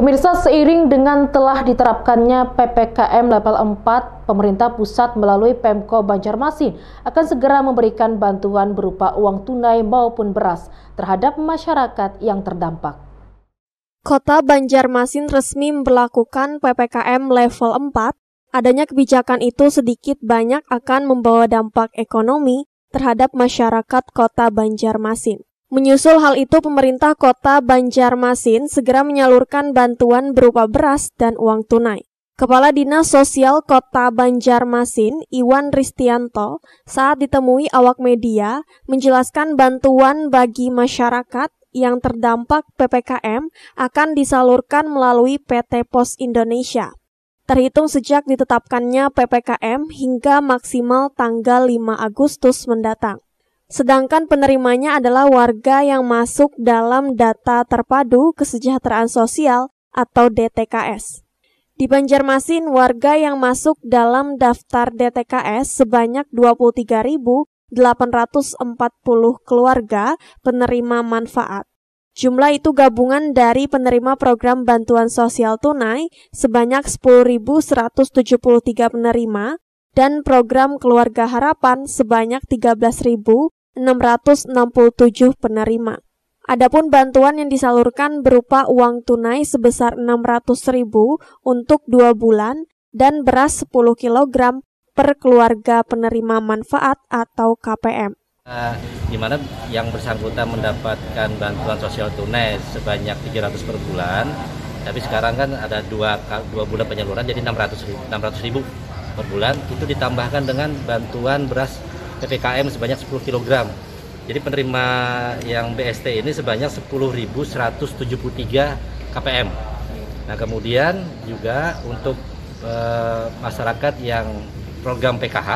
Pemirsa, seiring dengan telah diterapkannya PPKM level 4, pemerintah pusat melalui Pemko Banjarmasin akan segera memberikan bantuan berupa uang tunai maupun beras terhadap masyarakat yang terdampak. Kota Banjarmasin resmi melakukan PPKM level 4. Adanya kebijakan itu sedikit banyak akan membawa dampak ekonomi terhadap masyarakat Kota Banjarmasin. Menyusul hal itu, pemerintah kota Banjarmasin segera menyalurkan bantuan berupa beras dan uang tunai. Kepala Dinas Sosial Kota Banjarmasin, Iwan Ristianto, saat ditemui awak media, menjelaskan bantuan bagi masyarakat yang terdampak PPKM akan disalurkan melalui PT Pos Indonesia. Terhitung sejak ditetapkannya PPKM hingga maksimal tanggal 5 Agustus mendatang sedangkan penerimanya adalah warga yang masuk dalam data terpadu kesejahteraan sosial atau DTKS. Di Banjarmasin, warga yang masuk dalam daftar DTKS sebanyak 23.840 keluarga penerima manfaat. Jumlah itu gabungan dari penerima program bantuan sosial tunai sebanyak 10.173 penerima dan program Keluarga Harapan sebanyak 13.000 667 penerima. Adapun bantuan yang disalurkan berupa uang tunai sebesar 600.000 untuk 2 bulan dan beras 10 kg per keluarga penerima manfaat atau KPM. Uh, eh, di yang bersangkutan mendapatkan bantuan sosial tunai sebanyak 300 per bulan, tapi sekarang kan ada dua, dua bulan penyaluran jadi 600 ribu, 600 ribu per bulan, itu ditambahkan dengan bantuan beras PPKM sebanyak 10 kg. Jadi penerima yang BST ini sebanyak 10.173 KPM. Nah, kemudian juga untuk e, masyarakat yang program PKH,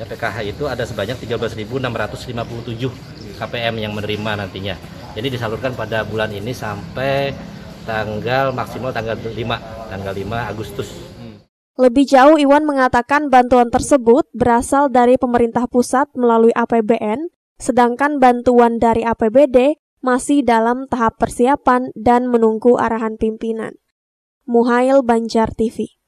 ya PKH itu ada sebanyak 13.657 KPM yang menerima nantinya. Jadi disalurkan pada bulan ini sampai tanggal maksimal tanggal 5, tanggal 5 Agustus. Lebih jauh, Iwan mengatakan bantuan tersebut berasal dari pemerintah pusat melalui APBN, sedangkan bantuan dari APBD masih dalam tahap persiapan dan menunggu arahan pimpinan. Muhail Banjar TV